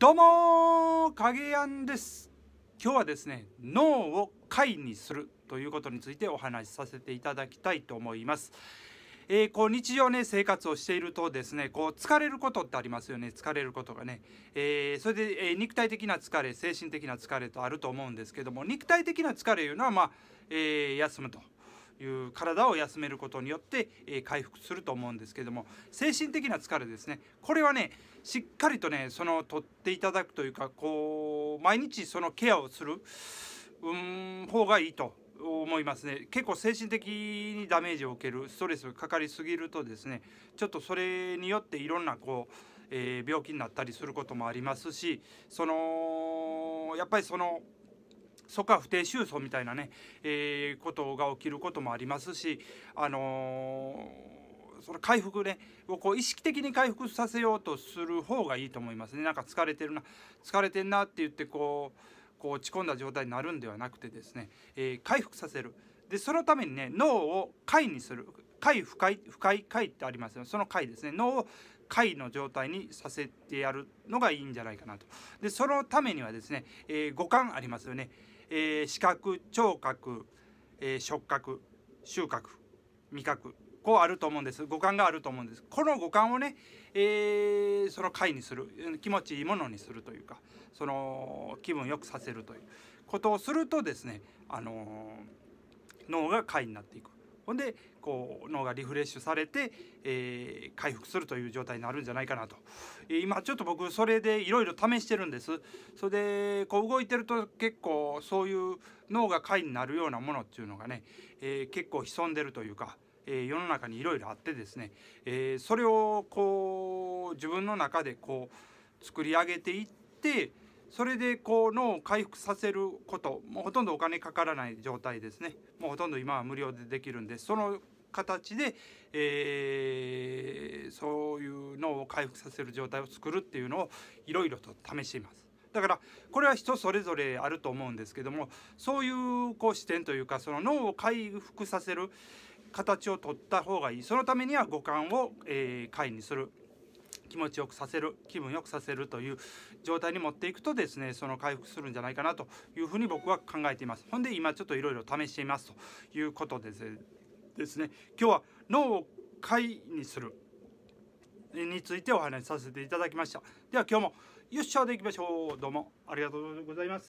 どうも影やんです今日はですね脳を解にするということについてお話しさせていただきたいと思います。えー、こう日常ね生活をしているとですねこう疲れることってありますよね疲れることがね、えー、それで、えー、肉体的な疲れ精神的な疲れとあると思うんですけども肉体的な疲れというのはまあ、え休むという体を休めることによって、え回復すると思うんですけども精神的な疲れですねこれはねしっかりとねその取っていただくというかこう毎日そのケアをする、うん、方がいいと思いますね結構精神的にダメージを受けるストレスがかかりすぎるとですねちょっとそれによっていろんなこう、え病気になったりすることもありますしそのやっぱりそのそか不定収穫みたいなね、えー、ことが起きることもありますしあのー、その回復ねをこう意識的に回復させようとする方がいいと思いますねなんか疲れてるな疲れてんなって言ってこうこう落ち込んだ状態になるんではなくてですね、えー、回復させるでそのためにね脳を解にする解不快不快快ってありますよその解ですね脳を解の状態にさせてやるのがいいんじゃないかなとでそのためにはですね、えー、五感ありますよねえー、視覚聴覚、えー、触覚収穫味覚こうあると思うんです五感があると思うんですこの五感をね、えー、その快にする気持ちいいものにするというかその気分よくさせるということをするとですね、あのー、脳が快になっていくほんでこう脳がリフレッシュされて、えー、回復するという状態になるんじゃないかなと、えー、今ちょっと僕それでいろいろ試してるんですそれでこう動いてると結構そういう脳が貝になるようなものっていうのがね、えー、結構潜んでるというか、え世の中にいろいろあってですね、えそれをこう自分の中でこう作り上げていってそれでこう脳を回復させることもうほとんどお金かからない状態ですねもうほとんど今は無料でできるんでその形で、えー、そういう脳を回復させる状態を作るっていうのをいろいろと試しています。だからこれは人それぞれあると思うんですけどもそういうこう視点というかその脳を回復させる形を取った方がいいそのためには五感を、えー、解にする気持ちよくさせる気分よくさせるという状態に持っていくとですねその回復するんじゃないかなというふうに僕は考えています。ほんで今ちょっといろいろ試していますということでですね今日は脳を解にするについてお話しさせていただきました。では今日もよっしゃでいきましょう。どうもありがとうございます。